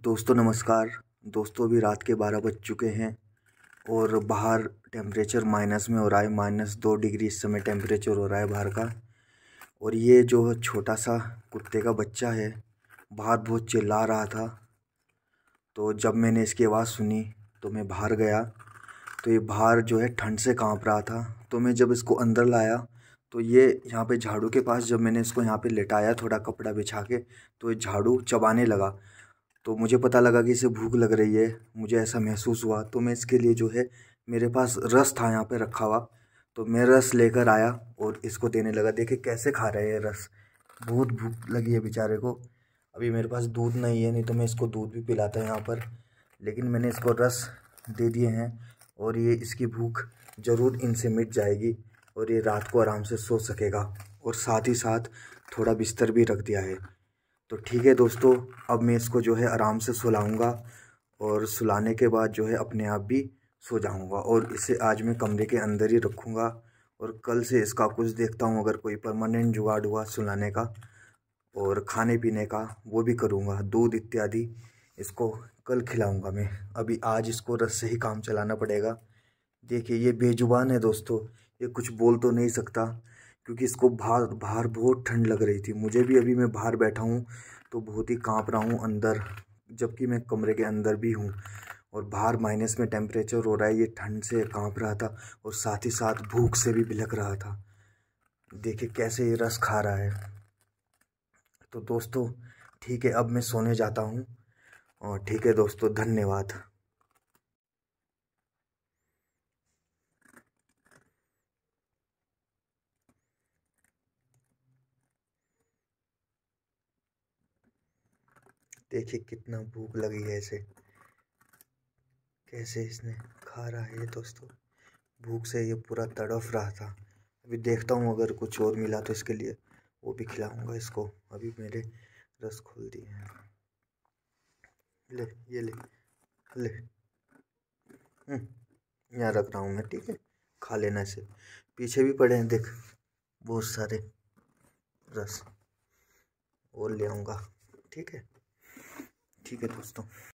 दोस्तों नमस्कार दोस्तों अभी रात के बारह बज चुके हैं और बाहर टेम्परेचर माइनस में हो रहा है माइनस दो डिग्री इस समय टेम्परेचर हो रहा है बाहर का और ये जो छोटा सा कुत्ते का बच्चा है बाहर बहुत चिल्ला रहा था तो जब मैंने इसकी आवाज़ सुनी तो मैं बाहर गया तो ये बाहर जो है ठंड से कांप रहा था तो मैं जब इसको अंदर लाया तो ये यहाँ पे झाड़ू के पास जब मैंने इसको यहाँ पे लेटाया थोड़ा कपड़ा बिछा के तो ये झाड़ू चबाने लगा तो मुझे पता लगा कि इसे भूख लग रही है मुझे ऐसा महसूस हुआ तो मैं इसके लिए जो है मेरे पास रस था यहाँ पे रखा हुआ तो मैं रस लेकर आया और इसको देने लगा देखे कैसे खा रहे हैं रस बहुत भूख लगी है बेचारे को अभी मेरे पास दूध नहीं है नहीं तो मैं इसको दूध भी पिलाता यहाँ पर लेकिन मैंने इसको रस दे दिए हैं और ये इसकी भूख ज़रूर इनसे मिट जाएगी और ये रात को आराम से सो सकेगा और साथ ही साथ थोड़ा बिस्तर भी रख दिया है तो ठीक है दोस्तों अब मैं इसको जो है आराम से सुलाऊंगा और सुलाने के बाद जो है अपने आप भी सो जाऊंगा और इसे आज मैं कमरे के अंदर ही रखूंगा और कल से इसका कुछ देखता हूँ अगर कोई परमानेंट जुगाड़ हुआ सुलाने का और खाने पीने का वो भी करूँगा दूध इत्यादि इसको कल खिलाऊंगा मैं अभी आज इसको रस से ही काम चलाना पड़ेगा देखिए ये बेजुबान है दोस्तों ये कुछ बोल तो नहीं सकता क्योंकि इसको बाहर बाहर बहुत ठंड लग रही थी मुझे भी अभी मैं बाहर बैठा हूँ तो बहुत ही काँप रहा हूँ अंदर जबकि मैं कमरे के अंदर भी हूँ और बाहर माइनस में टेम्परेचर हो रहा है ये ठंड से काँप रहा था और साथ ही साथ भूख से भी भिलक रहा था देखिए कैसे ये रस खा रहा है तो दोस्तों ठीक है अब मैं सोने जाता हूँ और ठीक है दोस्तों धन्यवाद देखिए कितना भूख लगी है इसे कैसे इसने खा रहा है दोस्तों भूख से ये पूरा तड़फ रहा था अभी देखता हूँ अगर कुछ और मिला तो इसके लिए वो भी खिलाऊंगा इसको अभी मेरे रस खोल दिए हैं ले ये ले ले हम्म, यहाँ रख रहा हूँ मैं ठीक है खा लेना इसे पीछे भी पड़े हैं देख बहुत सारे रस और ले आऊँगा ठीक है ठीक है दोस्तों